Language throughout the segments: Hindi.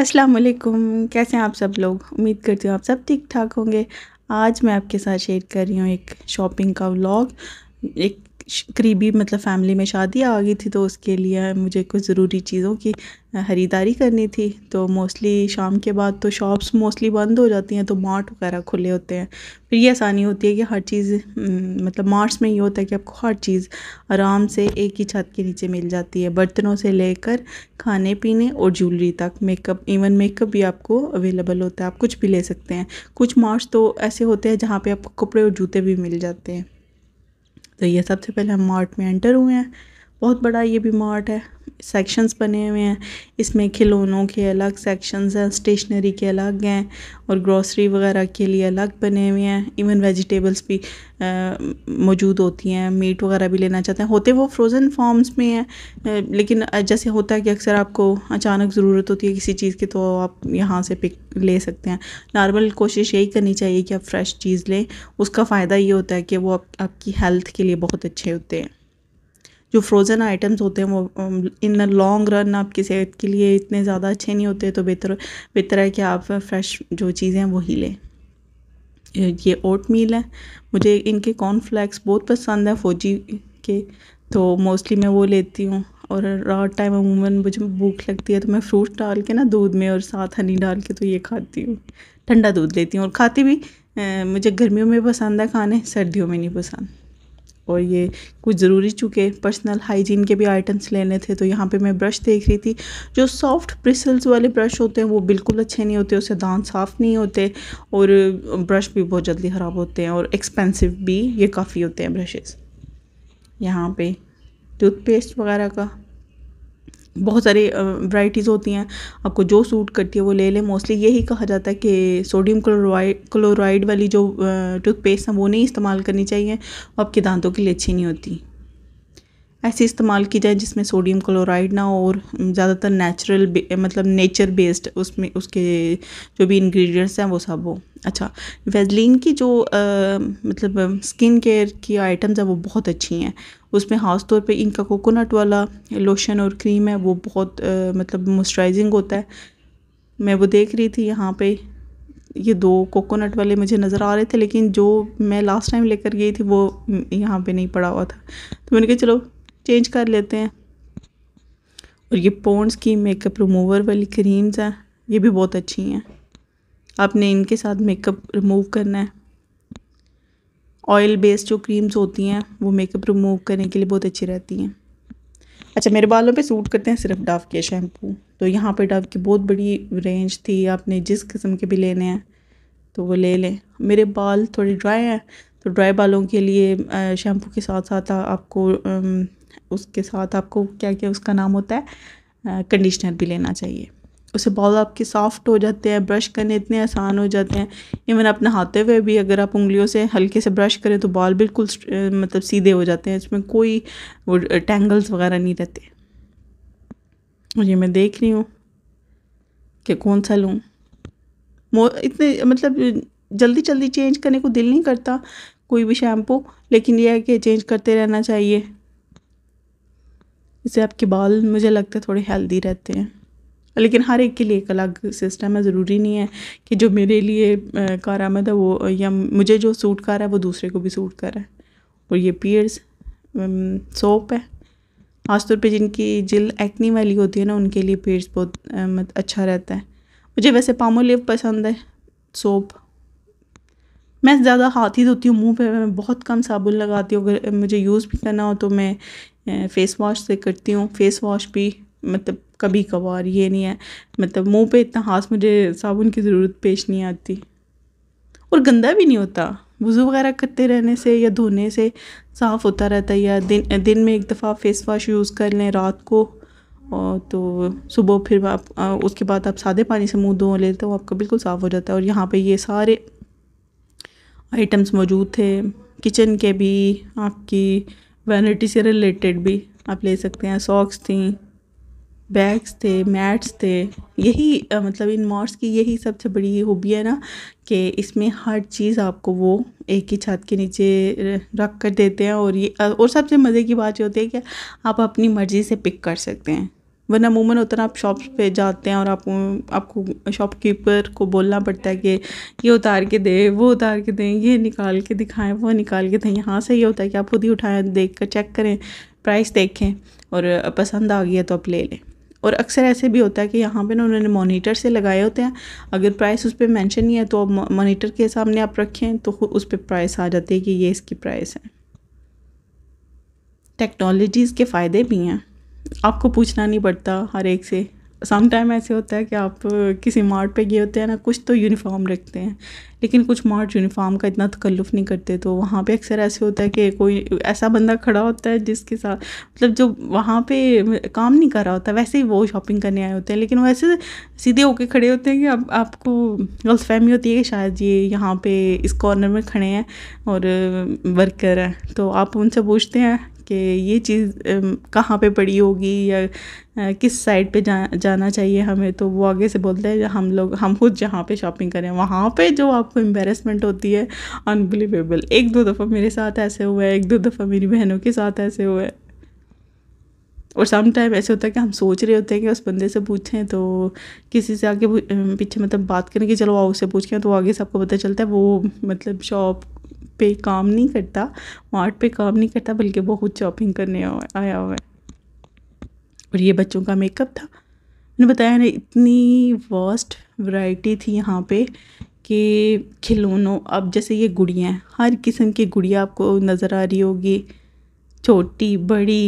अस्सलाम वालेकुम कैसे हैं आप सब लोग उम्मीद करती हूँ आप सब ठीक ठाक होंगे आज मैं आपके साथ शेयर कर रही हूँ एक शॉपिंग का व्लॉग एक करीबी मतलब फैमिली में शादी आ गई थी तो उसके लिए मुझे कुछ ज़रूरी चीज़ों की ख़रीदारी करनी थी तो मोस्टली शाम के बाद तो शॉप्स मोस्टली बंद हो जाती हैं तो मार्ट वगैरह खुले होते हैं फिर ये आसानी होती है कि हर चीज़ मतलब मार्ट्स में ये होता है कि आपको हर चीज़ आराम से एक ही छत के नीचे मिल जाती है बर्तनों से लेकर खाने पीने और ज्वेलरी तक मेकअप इवन मेकअप भी आपको अवेलेबल होता है आप कुछ भी ले सकते हैं कुछ मार्ट्स तो ऐसे होते हैं जहाँ पर आपको कपड़े और जूते भी मिल जाते हैं तो ये सबसे पहले हम मार्ट में एंटर हुए हैं बहुत बड़ा ये भी मार्ट है सेक्शंस बने हुए हैं इसमें खिलौनों के अलग सेक्शंस हैं स्टेशनरी के अलग हैं और ग्रॉसरी वगैरह के लिए अलग बने हुए हैं इवन वेजिटेबल्स भी मौजूद होती हैं मीट वगैरह भी लेना चाहते हैं होते वो फ्रोज़न फॉर्म्स में हैं लेकिन जैसे होता है कि अक्सर आपको अचानक ज़रूरत होती है किसी चीज़ की तो आप यहाँ से पिक ले सकते हैं नॉर्मल कोशिश यही करनी चाहिए कि आप फ्रेश चीज़ लें उसका फ़ायदा ये होता है कि वो आप, आपकी हेल्थ के लिए बहुत अच्छे होते हैं जो फ्रोज़न आइटम्स होते हैं वो इन लॉन्ग रन आपकी सेहत के लिए इतने ज़्यादा अच्छे नहीं होते तो बेहतर बेहतर है कि आप फ्रेश जो चीज़ें हैं ही लें ये ओट मील है मुझे इनके कॉर्नफ्लैक्स बहुत पसंद है फौजी के तो मोस्टली मैं वो लेती हूँ और रात टाइम अमूमन मुझे भूख लगती है तो मैं फ्रूट डाल के ना दूध में और साथ हनी डाल के तो ये खाती हूँ ठंडा दूध लेती हूँ और खाती भी मुझे गर्मियों में पसंद है खाने सर्दियों में नहीं पसंद और ये कुछ ज़रूरी चूँकि पर्सनल हाइजीन के भी आइटम्स लेने थे तो यहाँ पे मैं ब्रश देख रही थी जो सॉफ्ट ब्रिसल्स वाले ब्रश होते हैं वो बिल्कुल अच्छे नहीं होते उससे दांत साफ़ नहीं होते और ब्रश भी बहुत जल्दी ख़राब होते हैं और एक्सपेंसिव भी ये काफ़ी होते हैं ब्रशेज़ यहाँ पे टूथपेस्ट वगैरह का बहुत सारी वराइटीज़ होती हैं आपको जो सूट करती है वो ले लें मोस्टली यही कहा जाता है कि सोडियम क्लोराइड क्लोराइड वाली जो टूथपेस्ट हैं वो नहीं इस्तेमाल करनी चाहिए आपके दांतों के लिए अच्छी नहीं होती ऐसे इस्तेमाल की जाए जिसमें सोडियम क्लोराइड ना हो और ज़्यादातर नेचुरल मतलब नेचर बेस्ड उसमें उसके जो भी इंग्रेडिएंट्स हैं वो सब हो अच्छा वेजलिन की जो आ, मतलब स्किन केयर की आइटम्स हैं वो बहुत अच्छी हैं उसमें ख़ास तौर पे इनका कोकोनट वाला लोशन और क्रीम है वो बहुत आ, मतलब मॉइस्चराइजिंग होता है मैं वो देख रही थी यहाँ पर ये दो कोकोनट वाले मुझे नज़र आ रहे थे लेकिन जो मैं लास्ट टाइम लेकर गई थी वो यहाँ पे नहीं पड़ा हुआ था तो मैंने कहा चलो चेंज कर लेते हैं और ये पोन्ड्स की मेकअप रिमूवर वाली क्रीम्स हैं ये भी बहुत अच्छी हैं आपने इनके साथ मेकअप रिमूव करना है ऑयल बेस्ड जो क्रीम्स होती हैं वो मेकअप रिमूव करने के लिए बहुत अच्छी रहती हैं अच्छा मेरे बालों पे सूट करते हैं सिर्फ डव के शैम्पू तो यहाँ पे डव की बहुत बड़ी रेंज थी आपने जिस किस्म के भी लेने हैं तो वो ले लें मेरे बाल थोड़े ड्राई हैं तो ड्राई बालों के लिए शैम्पू के साथ साथ आपको उसके साथ आपको क्या क्या उसका नाम होता है कंडीशनर भी लेना चाहिए उससे बाल आपके सॉफ्ट हो जाते हैं ब्रश करने इतने आसान हो जाते हैं इवन आप नहाते हुए भी अगर आप उंगलियों से हल्के से ब्रश करें तो बाल बिल्कुल मतलब सीधे हो जाते हैं इसमें कोई वो टेंगल्स वगैरह नहीं रहते और ये मैं देख रही हूँ कि कौन सा लूँ इतने मतलब जल्दी जल्दी चेंज करने को दिल नहीं करता कोई भी शैम्पू लेकिन यह है कि चेंज करते रहना चाहिए इससे आपके बाल मुझे लगता है थोड़े हेल्दी रहते हैं लेकिन हर एक के लिए एक अलग सिस्टम है ज़रूरी नहीं है कि जो मेरे लिए कारामद है वो या मुझे जो सूट कर रहा है वो दूसरे को भी सूट कर रहा है और ये पियर्स सोप है खासतौर पे जिनकी जिल एक्नी वाली होती है ना उनके लिए पियर्स बहुत अच्छा रहता है मुझे वैसे पामोलिव पसंद है सोप मैं ज़्यादा हाथ ही धोती हूँ मुंह पे मैं बहुत कम साबुन लगाती हूँ अगर मुझे यूज़ भी करना हो तो मैं फ़ेस वॉश से करती हूँ फ़ेस वॉश भी मतलब कभी कभार ये नहीं है मतलब मुंह पे इतना हाथ मुझे साबुन की ज़रूरत पेश नहीं आती और गंदा भी नहीं होता वज़ू वगैरह करते रहने से या धोने से साफ़ होता रहता है या दिन दिन में एक दफ़ा फ़ेस वॉश यूज़ कर लें रात को और तो सुबह फिर आप उसके बाद आप सादे पानी से मुंह धो लेते हो आपका बिल्कुल साफ़ हो जाता है और यहाँ पे ये सारे आइटम्स मौजूद थे किचन के भी आपकी वैनिटी से रिलेटेड भी आप ले सकते हैं सॉक्स थी बैग्स थे मैट्स थे यही आ, मतलब इन मॉर्स की यही सबसे बड़ी हॉबी है ना कि इसमें हर चीज़ आपको वो एक ही छत के नीचे रख कर देते हैं और ये और सबसे मज़े की बात ये होती है कि आप अपनी मर्ज़ी से पिक कर सकते हैं वरना अमूमन है आप शॉप्स पे जाते हैं और आप आपको शॉपकीपर को बोलना पड़ता है कि ये उतार के दे वो उतार के दें ये निकाल के दिखाएं वो निकाल के दें यहाँ से ये होता है कि आप खुद ही उठाएँ देख कर चेक करें प्राइस देखें और पसंद आ गया तो आप ले लें और अक्सर ऐसे भी होता है कि यहाँ पे ना उन्होंने मॉनिटर से लगाए होते हैं अगर प्राइस उस पर मैंशन नहीं है तो आप मॉनिटर के सामने आप रखें तो उस पर प्राइस आ जाती है कि ये इसकी प्राइस है टेक्नोलॉजीज़ के फ़ायदे भी हैं आपको पूछना नहीं पड़ता हर एक से सम टाइम ऐसे होता है कि आप किसी मार्ट पे गए होते हैं ना कुछ तो यूनिफॉर्म रखते हैं लेकिन कुछ मार्ट यूनिफॉर्म का इतना तकल्लुफ़ नहीं करते तो वहाँ पे अक्सर ऐसे होता है कि कोई ऐसा बंदा खड़ा होता है जिसके साथ मतलब जो वहाँ पे काम नहीं कर रहा होता वैसे ही वो शॉपिंग करने आए होते हैं लेकिन वैसे सीधे होके खड़े होते हैं कि आप, आपको गलत फहमी होती है कि शायद ये यहाँ पर इस कॉर्नर में खड़े हैं और वर्कर हैं तो आप उनसे पूछते हैं कि ये चीज़ कहाँ पे पड़ी होगी या किस साइड पे जा जाना चाहिए हमें तो वो आगे से बोलते हैं हम लोग हम खुद जहाँ पे शॉपिंग करें वहाँ पे जो आपको एम्बेरसमेंट होती है अनबिलीवेबल एक दो दफ़ा मेरे साथ ऐसे हुआ है एक दो दफ़ा मेरी बहनों के साथ ऐसे हुआ है और सम टाइम ऐसे होता है कि हम सोच रहे होते हैं कि उस बंदे से पूछें तो किसी से आगे पीछे मतलब बात करें कि चलो आओ उससे पूछ के तो आगे से आपको पता चलता है वो मतलब शॉप पे काम नहीं करता मार्ट पे काम नहीं करता बल्कि बहुत शॉपिंग करने आया हुआ है और ये बच्चों का मेकअप था मैंने बताया ना इतनी वास्ट वैरायटी थी यहाँ पे कि खिलौनों अब जैसे ये गुड़ियाँ हैं हर किस्म की गुड़िया आपको नज़र आ रही होगी छोटी बड़ी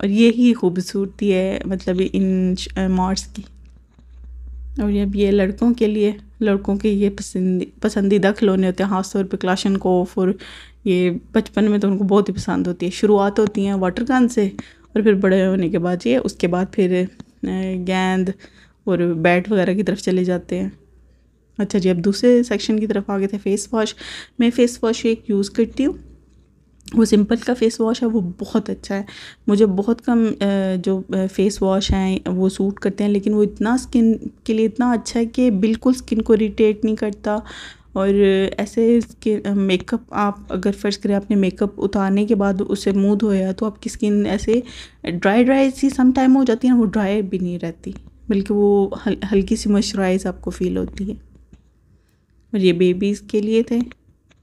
और यही खूबसूरती है मतलब इन मार्स की और अब ये लड़कों के लिए लड़कों के ये पसंदी पसंदीदा खिलौने होते हैं खास तौर पर क्लाशन कोफ और ये बचपन में तो उनको बहुत ही पसंद होती है शुरुआत होती है वाटर गन से और फिर बड़े होने के बाद ये उसके बाद फिर गेंद और बैट वगैरह की तरफ चले जाते हैं अच्छा जी अब दूसरे सेक्शन की तरफ आ गए थे फेस वॉश मैं फ़ेस वॉश एक यूज़ करती हूँ वो सिंपल का फ़ेस वॉश है वो बहुत अच्छा है मुझे बहुत कम जो फ़ेस वॉश हैं वो सूट करते हैं लेकिन वो इतना स्किन के लिए इतना अच्छा है कि बिल्कुल स्किन को इरीटेट नहीं करता और ऐसे के मेकअप आप अगर फ़र्ज़ करें आपने मेकअप उतारने के बाद उसे मुँह धोया तो आपकी स्किन ऐसे ड्राई ड्राई सी सम टाइम हो जाती है वो ड्राई भी नहीं रहती बल्कि वो हल, हल्की सी मॉइस्चराइज आपको फ़ील होती है और ये बेबीज़ के लिए थे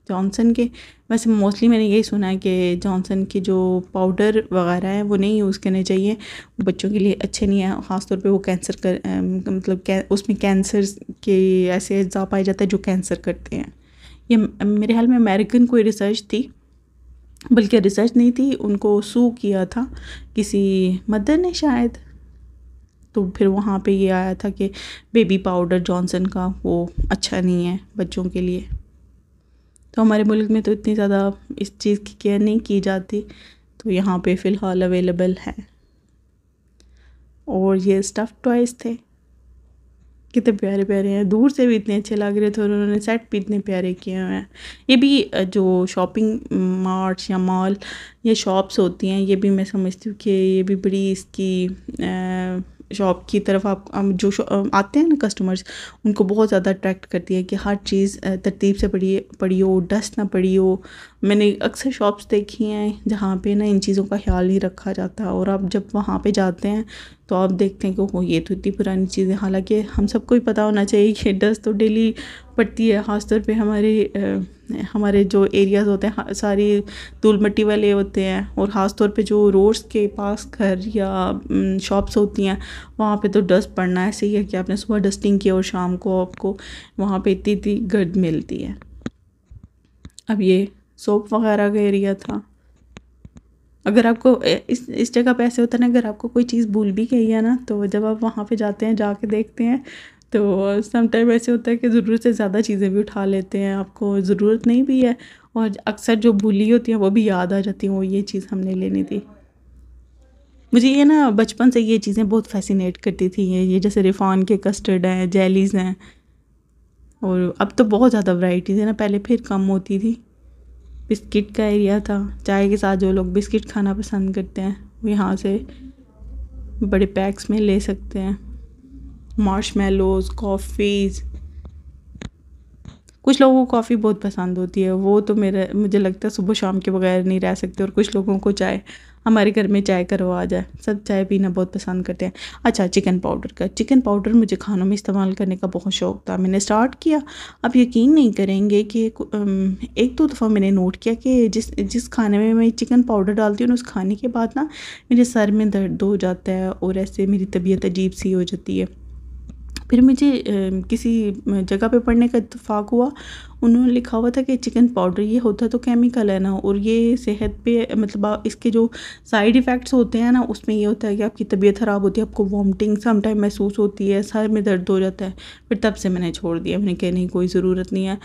जॉनसन के वैसे मोस्टली मैंने यही सुना है कि जॉनसन के जो पाउडर वगैरह है वो नहीं यूज़ करने चाहिए बच्चों के लिए अच्छे नहीं है ख़ासतौर पे वो कैंसर कर मतलब कै, उसमें कैंसर के ऐसे अज्जा पाए जाते हैं जो कैंसर करते हैं ये मेरे ख्याल में अमेरिकन कोई रिसर्च थी बल्कि रिसर्च नहीं थी उनको सू किया था किसी मदर ने शायद तो फिर वहाँ पे ये आया था कि बेबी पाउडर जॉनसन का वो अच्छा नहीं है बच्चों के लिए तो हमारे मुल्क में तो इतनी ज़्यादा इस चीज़ की केयर नहीं की जाती तो यहाँ पे फ़िलहाल अवेलेबल है और ये स्टफ़ टॉयज़ थे कितने प्यारे प्यारे हैं दूर से भी इतने अच्छे लग रहे थे और उन्होंने सेट भी इतने प्यारे किए हुए हैं ये भी जो शॉपिंग मार्ट्स या मॉल या शॉप्स होती हैं ये भी मैं समझती हूँ कि ये भी बड़ी इसकी शॉप की तरफ आप जो आते हैं ना कस्टमर्स उनको बहुत ज़्यादा अट्रैक्ट करती है कि हर चीज़ तरतीब से पड़ी पड़ी हो डस्ट ना पड़ी हो मैंने अक्सर शॉप्स देखी हैं जहाँ पे ना इन चीज़ों का ख्याल ही रखा जाता है और आप जब वहाँ पे जाते हैं तो आप देखते हैं कि वो ये तो इतनी पुरानी चीज़ें हालांकि हम सबको ही पता होना चाहिए कि डस्ट तो डेली पड़ती है ख़ासतौर पे हमारे हमारे जो एरियाज़ होते हैं हाँ, सारी धूल मट्टी वाले होते हैं और ख़ास तौर पे जो रोड्स के पास घर या शॉप्स होती हैं वहाँ पे तो डस्ट पड़ना ऐसे ही है कि आपने सुबह डस्टिंग की और शाम को आपको वहाँ पे इतनी इतनी गर्द मिलती है अब ये सोप वगैरह का एरिया था अगर आपको इस इस जगह पर ऐसे होता है ना अगर आपको कोई चीज़ भूल भी गई है ना तो जब आप वहाँ पे जाते हैं जाके देखते हैं तो समटाइम ऐसे होता है कि ज़रूरत से ज़्यादा चीज़ें भी उठा लेते हैं आपको ज़रूरत नहीं भी है और अक्सर जो भूली होती है वो भी याद आ जाती है वो ये चीज़ हमने लेनी थी मुझे ये ना बचपन से ये चीज़ें बहुत फैसिनेट करती थी ये जैसे रिफान के कस्टर्ड हैं जेलीज़ हैं और अब तो बहुत ज़्यादा वैरायटीज़ है ना पहले फिर कम होती थी बिस्किट का एरिया था चाय के साथ जो लोग बिस्किट खाना पसंद करते हैं वो यहाँ से बड़े पैक्स में ले सकते हैं मार्शमेलोज़ कॉफ़ीज़ कुछ लोगों को कॉफ़ी बहुत पसंद होती है वो तो मेरा मुझे लगता है सुबह शाम के बगैर नहीं रह सकते और कुछ लोगों को चाय हमारे घर में चाय करवा जाए सब चाय पीना बहुत पसंद करते हैं अच्छा चिकन पाउडर का चिकन पाउडर मुझे खानों में इस्तेमाल करने का बहुत शौक था मैंने स्टार्ट किया अब यकीन नहीं करेंगे कि एक दो दफ़ा मैंने नोट किया कि जिस जिस खाने में मैं चिकन पाउडर डालती हूँ उस खाने के बाद ना मेरे सर में दर्द हो जाता है और ऐसे मेरी तबीयत अजीब सी हो जाती है फिर मुझे किसी जगह पे पढ़ने का इतफाक़ हुआ उन्होंने लिखा हुआ था कि चिकन पाउडर ये होता तो केमिकल है ना और ये सेहत पे मतलब इसके जो साइड इफ़ेक्ट्स होते हैं ना उसमें ये होता है कि आपकी तबीयत ख़राब होती है आपको वॉमटिंग समटाइम महसूस होती है सर में दर्द हो जाता है फिर तब से मैंने छोड़ दिया मैंने कहा नहीं कोई ज़रूरत नहीं है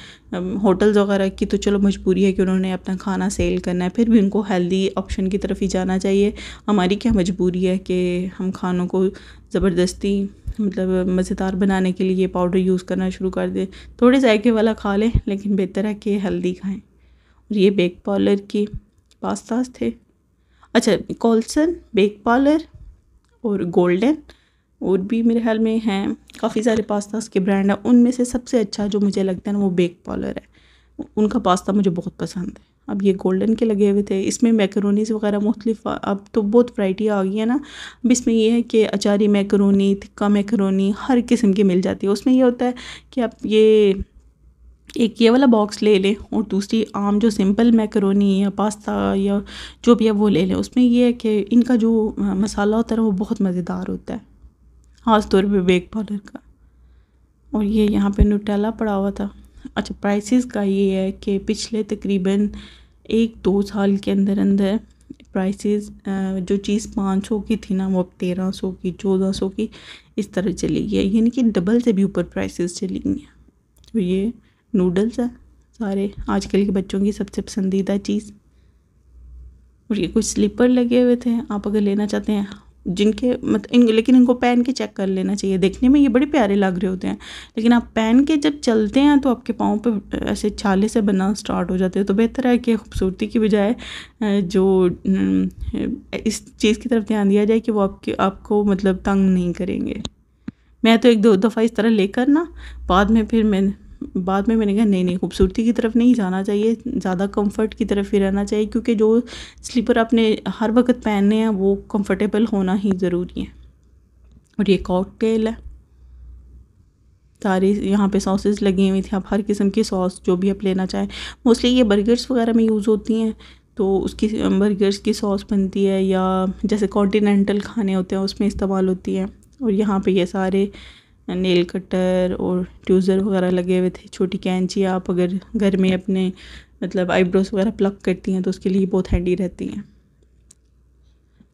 होटल्स वगैरह की तो चलो मजबूरी है कि उन्होंने अपना खाना सेल करना है फिर भी उनको हेल्दी ऑप्शन की तरफ ही जाना चाहिए हमारी क्या मजबूरी है कि हम खानों को ज़बरदस्ती मतलब मज़ेदार बनाने के लिए ये पाउडर यूज़ करना शुरू कर दें थोड़े जायके वाला खा लें लेकिन बेहतर है कि हेल्दी खाएँ और ये बेक पार्लर के पास्ताज थे अच्छा कॉल्सन बेक पार्लर और गोल्डन और भी मेरे ख्याल में हैं काफ़ी सारे पास्ताज के ब्रांड हैं उनमें से सबसे अच्छा जो मुझे लगता है ना वो बेक पार्लर है उनका पास्ता मुझे बहुत पसंद है अब ये गोल्डन के लगे हुए थे इसमें मैकरोनीज़ वगैरह मुख्तलिफ अब तो बहुत वैरायटी आ गई है ना अब इसमें यह है कि अचारी मैकरोनी तिक्का मैकरोनी हर किस्म की मिल जाती है उसमें ये होता है कि आप ये एक ये वाला बॉक्स ले लें और दूसरी आम जो सिंपल मैकरोनी या पास्ता या जो भी है वो ले लें उसमें ये है कि इनका जो मसाला होता है वो बहुत मज़ेदार होता है ख़ास तौर पर बेक पाउडर का और ये यहाँ पर नुटेला पड़ा हुआ था अच्छा प्राइसेस का ये है कि पिछले तकरीबन एक दो साल के अंदर अंदर प्राइसेस जो चीज़ पाँच सौ की थी ना वो अब तेरह सौ की चौदह सौ की इस तरह चली गई है यानी कि डबल से भी ऊपर प्राइसेस चली गई हैं तो ये नूडल्स है सारे आजकल के बच्चों की सबसे पसंदीदा चीज़ और ये कुछ स्लीपर लगे हुए थे आप अगर लेना चाहते हैं जिनके मत इन लेकिन इनको पहन के चेक कर लेना चाहिए देखने में ये बड़े प्यारे लग रहे होते हैं लेकिन आप पहन के जब चलते हैं तो आपके पाँव पे ऐसे छाले से बनना स्टार्ट हो जाते हैं तो बेहतर है कि खूबसूरती की बजाय जो इस चीज़ की तरफ ध्यान दिया जाए कि वो आपके आपको मतलब तंग नहीं करेंगे मैं तो एक दो दफ़ा इस तरह लेकर ना बाद में फिर मैं बाद में मैंने कहा नहीं नहीं खूबसूरती की तरफ नहीं जाना चाहिए ज़्यादा कंफर्ट की तरफ ही रहना चाहिए क्योंकि जो स्लीपर आपने हर वक्त पहनने हैं वो कंफर्टेबल होना ही ज़रूरी है और ये कॉकटेल है सारी यहाँ पे सॉसेस लगी हुई थी आप हर किस्म की सॉस जो भी आप लेना चाहें मोस्टली ये बर्गर्स वगैरह में यूज़ होती हैं तो उसकी बर्गर्स की सॉस बनती है या जैसे कॉन्टीनेंटल खाने होते हैं उसमें इस्तेमाल होती है और यहाँ पर ये सारे नेल कटर और ट्यूज़र वगैरह लगे हुए थे छोटी कैंची आप अगर घर में अपने मतलब आईब्रोज वगैरह प्लग करती हैं तो उसके लिए बहुत हैंडी रहती हैं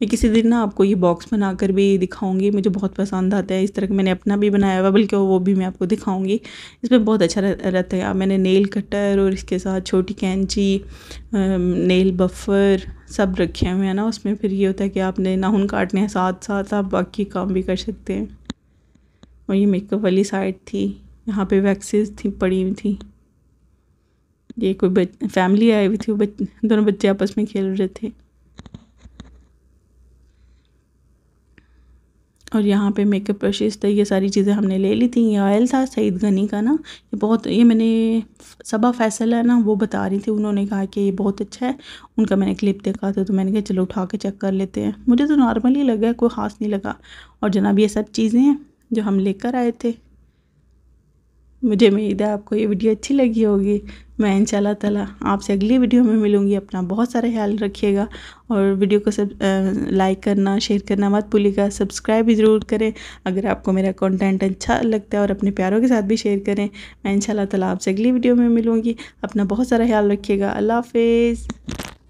मैं किसी दिन ना आपको ये बॉक्स बनाकर भी दिखाऊंगी मुझे बहुत पसंद आता है इस तरह का मैंने अपना भी बनाया हुआ बल्कि वो भी मैं आपको दिखाऊंगी इसमें बहुत अच्छा रहता है मैंने नेल कटर और इसके साथ छोटी कैंची नेल बफर सब रखे हुए हैं ना उसमें फिर ये होता है कि आपने नाहन काटने हैं साथ साथ आप बाकी काम भी कर सकते हैं और ये मेकअप वाली साइड थी यहाँ पे वैक्सीज थी पड़ी हुई थी ये कोई बच फैमिली आई हुई थी वो बच दोनों बच्चे आपस में खेल रहे थे और यहाँ पे मेकअप ब्रशेज थे ये सारी चीज़ें हमने ले ली थी ये ऑयल था सईद गनी का ना ये बहुत ये मैंने सबा फैसल है ना वो बता रही थी उन्होंने कहा कि ये बहुत अच्छा है उनका मैंने क्लिप देखा था तो मैंने कहा चलो उठा के चेक कर लेते हैं मुझे तो नॉर्मल ही लगा कोई ख़ास नहीं लगा और जनाब ये सब चीज़ें हैं जो हम लेकर आए थे मुझे उम्मीद है आपको ये वीडियो अच्छी लगी होगी मैं इन ताला आपसे अगली वीडियो में मिलूँगी अपना बहुत सारा ख्याल रखिएगा और वीडियो को सब लाइक करना शेयर करना मत भूलिएगा सब्सक्राइब भी ज़रूर करें अगर आपको मेरा कंटेंट अच्छा लगता है और अपने प्यारों के साथ भी शेयर करें मैं इन ताला आपसे अगली वीडियो में मिलूँगी अपना बहुत सारा ख्याल रखिएगा अल्लाह हाफिज़